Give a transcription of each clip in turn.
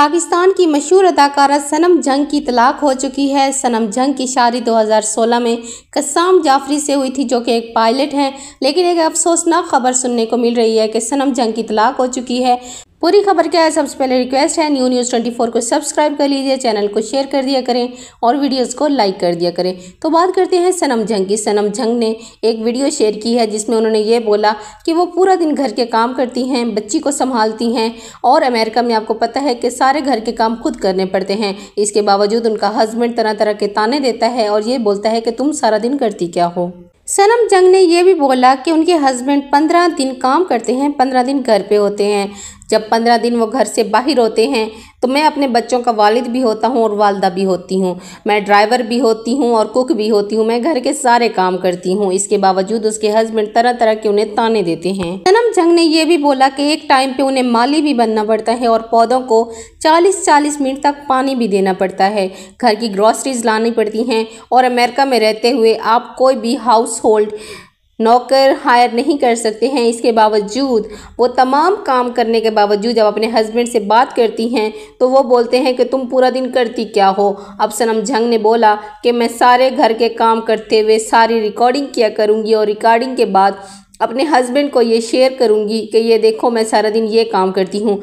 पाकिस्तान की मशहूर अदाकारा सनम जंग की तलाक हो चुकी है सनम जंग की शादी 2016 में कस्साम जाफरी से हुई थी जो कि एक पायलट हैं लेकिन एक अफसोसनाक खबर सुनने को मिल रही है कि सनम जंग की तलाक हो चुकी है पूरी खबर क्या है सबसे पहले रिक्वेस्ट है न्यू न्यूज़ ट्वेंटी फोर को सब्सक्राइब कर लीजिए चैनल को शेयर कर दिया करें और वीडियोस को लाइक कर दिया करें तो बात करते हैं सनम झंग की सनम झंग ने एक वीडियो शेयर की है जिसमें उन्होंने ये बोला कि वो पूरा दिन घर के काम करती हैं बच्ची को संभालती हैं और अमेरिका में आपको पता है कि सारे घर के काम खुद करने पड़ते हैं इसके बावजूद उनका हस्बैंड तरह तरह के ताने देता है और ये बोलता है कि तुम सारा दिन करती क्या हो सनम जंग ने यह भी बोला कि उनके हस्बैंड पंद्रह दिन काम करते हैं पंद्रह दिन घर पे होते हैं जब पंद्रह दिन वो घर से बाहर होते हैं तो मैं अपने बच्चों का वालिद भी होता हूँ और वालदा भी होती हूँ मैं ड्राइवर भी होती हूँ और कुक भी होती हूँ मैं घर के सारे काम करती हूँ इसके बावजूद उसके हस्बैंड तरह तरह के उन्हें ताने देते हैं सनम जंग ने यह भी बोला कि एक टाइम पे उन्हें माली भी बनना पड़ता है और पौधों को चालीस चालीस मिनट तक पानी भी देना पड़ता है घर की ग्रॉसरीज लानी पड़ती हैं और अमेरिका में रहते हुए आप कोई भी हाउस होल्ड नौकर हायर नहीं कर सकते हैं इसके बावजूद वो तमाम काम करने के बावजूद जब अपने हस्बैंड से बात करती हैं तो वो बोलते हैं कि तुम पूरा दिन करती क्या हो अब सनम झंग ने बोला कि मैं सारे घर के काम करते हुए सारी रिकॉर्डिंग किया करूँगी और रिकॉर्डिंग के बाद अपने हस्बैंड को ये शेयर करूँगी कि ये देखो मैं सारा दिन ये काम करती हूँ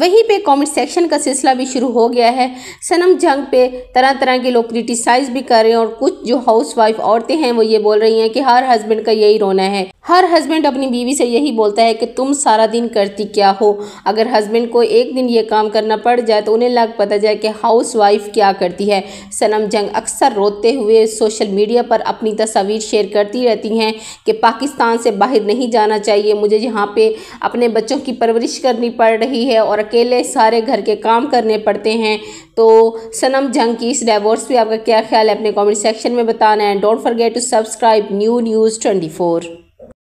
वहीं पे कमेंट सेक्शन का सिलसिला भी शुरू हो गया है सनम जंग पे तरह तरह के लोग क्रिटिसाइज भी कर रहे हैं और कुछ जो हाउस वाइफ औरतें हैं वो ये बोल रही हैं कि हर हस्बैंड का यही रोना है हर हस्बैंड अपनी बीवी से यही बोलता है कि तुम सारा दिन करती क्या हो अगर हस्बैंड को एक दिन ये काम करना पड़ जाए तो उन्हें लग पता जाए कि हाउस वाइफ क्या करती है सनम जंग अक्सर रोते हुए सोशल मीडिया पर अपनी तस्वीर शेयर करती रहती हैं कि पाकिस्तान से बाहर नहीं जाना चाहिए मुझे यहाँ पर अपने बच्चों की परवरिश करनी पड़ रही है और अकेले सारे घर के काम करने पड़ते हैं तो सनम जंग की इस डाइवोर्स पे आपका क्या ख्याल है अपने कमेंट सेक्शन में बताना है don't forget to subscribe new news twenty